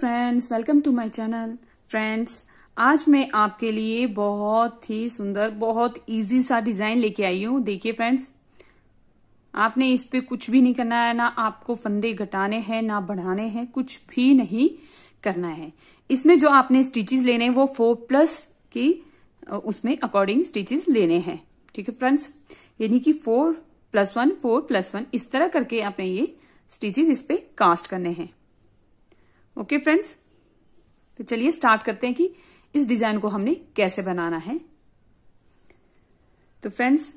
friends welcome to my channel friends आज मैं आपके लिए बहुत ही सुंदर बहुत इजी सा डिजाइन लेके आई हूँ देखिए फ्रेंड्स आपने इस पे कुछ भी नहीं करना है ना आपको फंदे घटाने हैं ना बढ़ाने हैं कुछ भी नहीं करना है इसमें जो आपने स्टिचेस लेने हैं वो फोर प्लस की उसमें अकॉर्डिंग स्टिचेस लेने हैं ठीक है फ्रेंड्स यानी कि four plus one four plus one इस तरह करके आपने ये स्टिचेज इस पे कास्ट करने हैं ओके फ्रेंड्स तो चलिए स्टार्ट करते हैं कि इस डिजाइन को हमने कैसे बनाना है तो फ्रेंड्स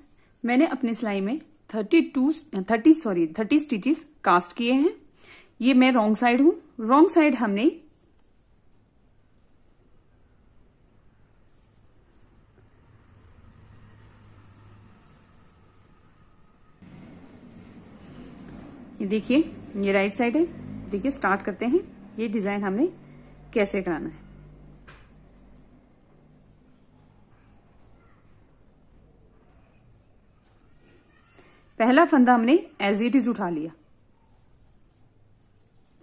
मैंने अपने सिलाई में thirty two thirty sorry thirty stitches cast किए हैं ये मैं रॉन्ग साइड हूं रॉन्ग साइड हमने ये देखिए ये राइट साइड है देखिए स्टार्ट करते हैं ये डिजाइन हमने कैसे कराना है पहला फंदा हमने एज इट इज उठा लिया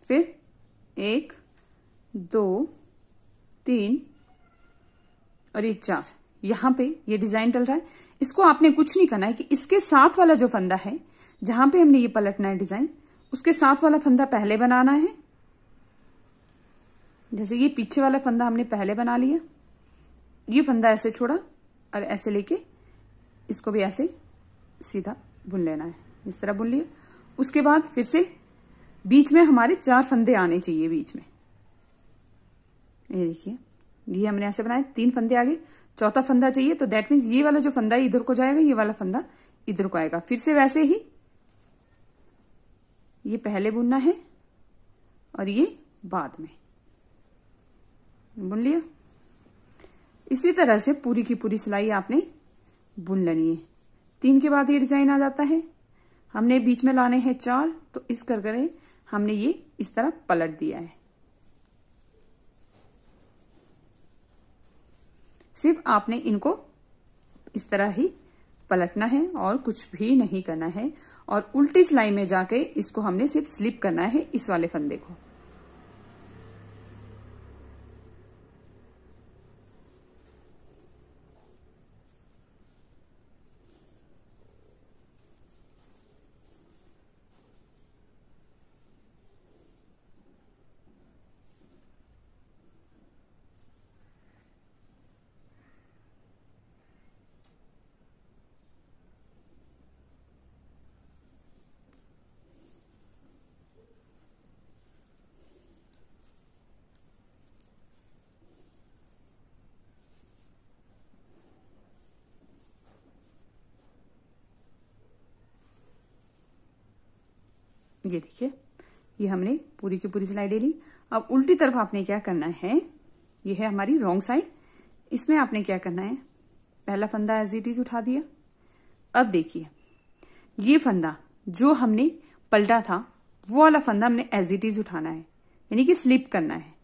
फिर एक दो तीन और ये चार यहां पे ये डिजाइन डल रहा है इसको आपने कुछ नहीं करना है कि इसके साथ वाला जो फंदा है जहां पे हमने ये पलटना है डिजाइन उसके साथ वाला फंदा पहले बनाना है जैसे ये पीछे वाला फंदा हमने पहले बना लिया ये फंदा ऐसे छोड़ा और ऐसे लेके इसको भी ऐसे सीधा बुन लेना है इस तरह बुन लिया उसके बाद फिर से बीच में हमारे चार फंदे आने चाहिए बीच में ये देखिए ये हमने ऐसे बनाए तीन फंदे आगे चौथा फंदा चाहिए तो दैट मीन्स ये वाला जो फंदा इधर को जाएगा ये वाला फंदा इधर को आएगा फिर से वैसे ही ये पहले बुनना है और ये बाद में बुन लिया इसी तरह से पूरी की पूरी सिलाई आपने बुन लेनी है तीन के बाद ये डिजाइन आ जाता है हमने बीच में लाने हैं चार तो इस कर करें हमने ये इस तरह पलट दिया है सिर्फ आपने इनको इस तरह ही पलटना है और कुछ भी नहीं करना है और उल्टी सिलाई में जाके इसको हमने सिर्फ स्लिप करना है इस वाले फंदे को ये देखिए ये हमने पूरी की पूरी सिलाई ले ली अब उल्टी तरफ आपने क्या करना है ये है हमारी रॉन्ग साइड इसमें आपने क्या करना है पहला फंदा एज इट इज उठा दिया अब देखिए ये फंदा जो हमने पलटा था वो वाला फंदा हमने एज इट इज उठाना है यानी कि स्लिप करना है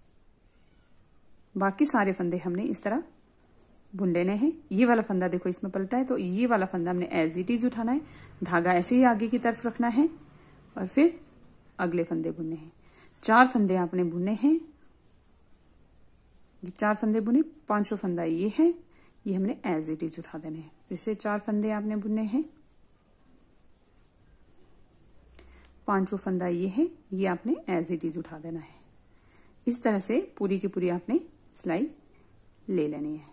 बाकी सारे फंदे हमने इस तरह बुन लेने हैं ये वाला फंदा देखो इसमें पलटा है तो ये वाला फंदा हमने एज इट इज उठाना है धागा ऐसे ही आगे की तरफ रखना है और फिर अगले फंदे बुने हैं चार फंदे आपने बुने हैं ये चार फंदे बुने पांचों फंदा ये है ये हमने एज इट इज उठा देने हैं फिर से चार फंदे आपने बुने हैं पांचों फंदा ये है ये आपने एज इट इज उठा देना है इस तरह से पूरी की पूरी आपने सिलाई ले लेनी है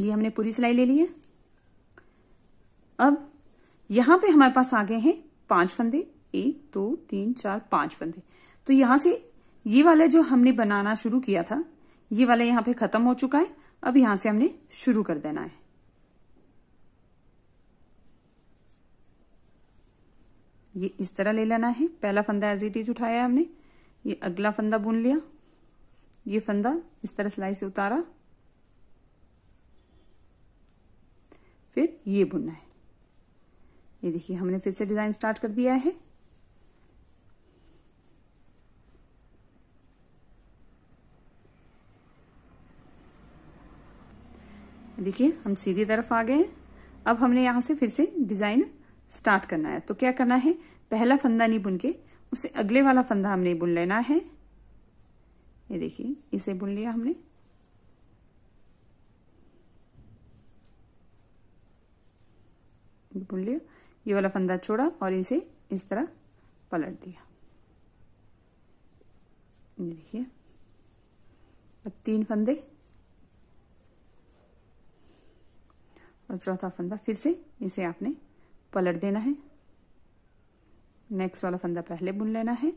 ये हमने पूरी सिलाई ले ली है अब यहां पे हमारे पास आ गए हैं पांच फंदे एक दो तीन चार पांच फंदे तो यहां से ये वाला जो हमने बनाना शुरू किया था ये वाला यहाँ पे खत्म हो चुका है अब यहां से हमने शुरू कर देना है ये इस तरह ले लेना है पहला फंदा एज इट इज उठाया हमने ये अगला फंदा बुन लिया ये फंदा इस तरह सिलाई से उतारा फिर ये बुनना है ये देखिए हमने फिर से डिजाइन स्टार्ट कर दिया है देखिए हम सीधी तरफ आ गए अब हमने यहां से फिर से डिजाइन स्टार्ट करना है तो क्या करना है पहला फंदा नहीं बुन के उसे अगले वाला फंदा हमने बुन लेना है ये देखिए इसे बुन लिया हमने बुन लिया ये वाला फंदा छोड़ा और इसे इस तरह पलट दिया ये देखिए अब तीन फंदे और चौथा फंदा फिर से इसे आपने पलट देना है नेक्स्ट वाला फंदा पहले बुन लेना है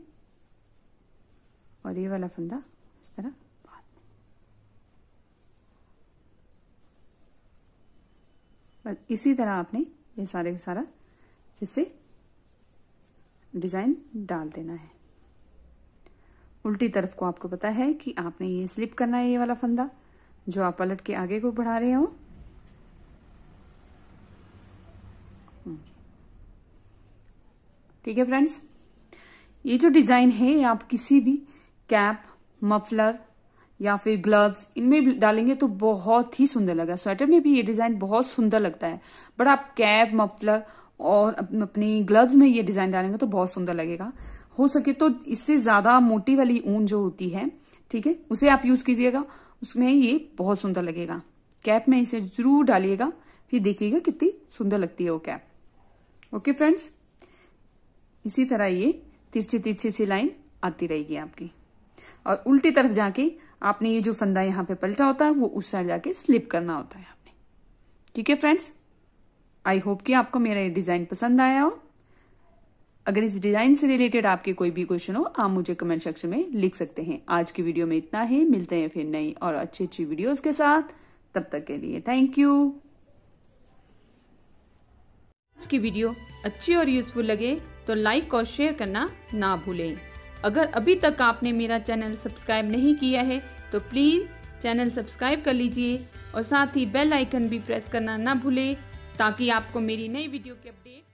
और ये वाला फंदा इस तरह बाद में इसी तरह आपने ये सारे का सारा इसे डिज़ाइन डाल देना है उल्टी तरफ को आपको पता है कि आपने ये स्लिप करना है ये वाला फंदा जो आप पलट के आगे को बढ़ा रहे हो ठीक है फ्रेंड्स ये जो डिज़ाइन है आप किसी भी कैप मफलर या फिर ग्लव्स इनमें डालेंगे तो बहुत ही सुंदर लगा स्वेटर में भी ये डिजाइन बहुत सुंदर लगता है बट आप कैप मफलर और अपनी ग्लव्स में ये डिजाइन डालेंगे तो बहुत सुंदर लगेगा हो सके तो इससे ज्यादा मोटी वाली ऊन जो होती है ठीक है उसे आप यूज कीजिएगा उसमें ये बहुत सुंदर लगेगा कैप में इसे जरूर डालिएगा फिर देखिएगा कितनी सुंदर लगती है वो कैप ओके फ्रेंड्स इसी तरह ये तिरछी तिरछी सी लाइन आती रहेगी आपकी और उल्टी तरफ जाके आपने ये जो फंदा यहाँ पे पलटा होता है वो उस साइड जाके स्लिप करना होता है आपने ठीक है फ्रेंड्स आई होप कि आपको मेरा ये डिजाइन पसंद आया हो अगर इस डिजाइन से रिलेटेड आपके कोई भी क्वेश्चन हो आप मुझे कमेंट सेक्शन में लिख सकते हैं आज की वीडियो में इतना ही मिलते हैं फिर नई और अच्छी अच्छी वीडियोज के साथ तब तक के लिए थैंक यू आज की वीडियो अच्छी और यूजफुल लगे तो लाइक और शेयर करना ना भूलें अगर अभी तक आपने मेरा चैनल सब्सक्राइब नहीं किया है तो प्लीज़ चैनल सब्सक्राइब कर लीजिए और साथ ही बेल आइकन भी प्रेस करना ना भूलें ताकि आपको मेरी नई वीडियो की अपडेट